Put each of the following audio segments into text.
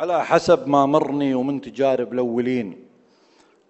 على حسب ما مرني ومن تجارب الاولين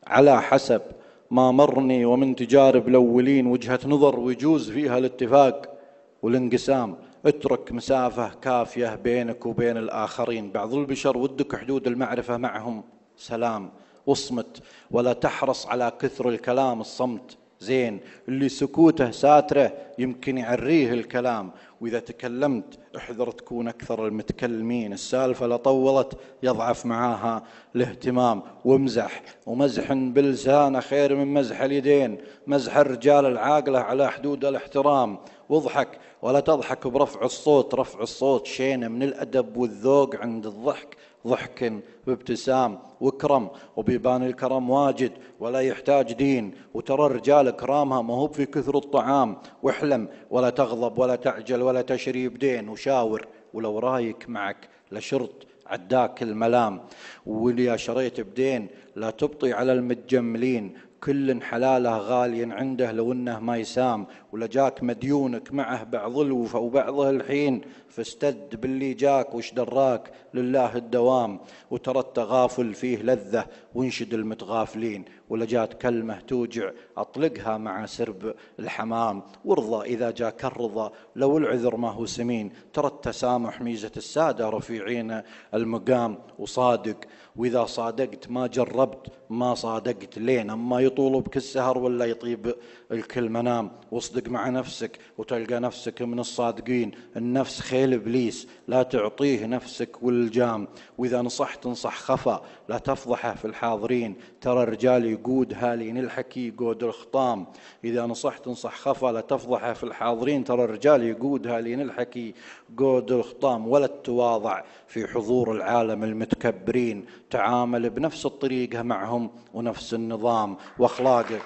على حسب ما مرني ومن تجارب الاولين وجهه نظر ويجوز فيها الاتفاق والانقسام اترك مسافه كافيه بينك وبين الاخرين بعض البشر ودك حدود المعرفه معهم سلام واصمت ولا تحرص على كثر الكلام الصمت زين اللي سكوته ساتره يمكن يعريه الكلام واذا تكلمت احذر تكون اكثر المتكلمين السالفه لا طولت يضعف معاها الاهتمام وامزح ومزح بلسانه خير من مزح اليدين مزح الرجال العاقله على حدود الاحترام واضحك ولا تضحك برفع الصوت رفع الصوت شينه من الادب والذوق عند الضحك ضحك وابتسام واكرم وبيبان الكرم واجد ولا يحتاج دين وترى الرجال كرامها ما هو في كثر الطعام واحلم ولا تغضب ولا تعجل ولا تشري بدين وشاور ولو رايك معك لشرط عداك الملام واللي شريت بدين لا تبطي على المتجملين كل حلاله غالي عنده لو انه ما يسام ولا جاك مديونك معه بعض الوفا وبعضه الحين فاستد باللي جاك وش دراك لله الدوام وترى التغافل فيه لذة وانشد المتغافلين ولا جات كلمة توجع أطلقها مع سرب الحمام وارضى إذا جاك الرضا لو العذر ما هو سمين ترى التسامح ميزة السادة رفيعين المقام وصادق وإذا صادقت ما جربت ما صادقت لين اما يطول بك السهر ولا يطيب الكل منام واصدق مع نفسك وتلقى نفسك من الصادقين النفس خيل ابليس لا تعطيه نفسك والجام واذا نصحت انصح خفا لا تفضحه في الحاضرين ترى الرجال يقود هالين الحكي يقود الخطام اذا نصحت انصح خفا لا تفضحه في الحاضرين ترى الرجال يقود هالين الحكي قود الخطام ولا تواضع في حضور العالم المتكبرين تعامل بنفس الطريقه معهم الحكم ونفس النظام واخلاقه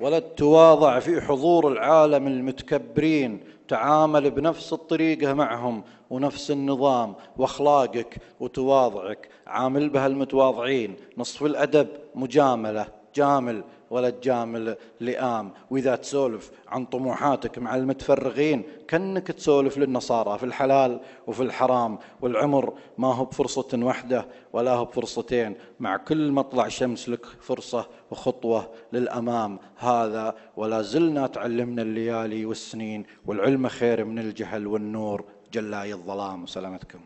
ولا تواضع في حضور العالم المتكبرين تعامل بنفس الطريقة معهم ونفس النظام واخلاقك وتواضعك عامل بها المتواضعين نصف الأدب مجاملة جامل ولا تجامل لئام واذا تسولف عن طموحاتك مع المتفرغين كانك تسولف للنصارى في الحلال وفي الحرام والعمر ما هو بفرصه واحده ولا هو بفرصتين مع كل مطلع شمس لك فرصه وخطوه للامام هذا ولا زلنا تعلمنا الليالي والسنين والعلم خير من الجهل والنور جلاي الظلام وسلامتكم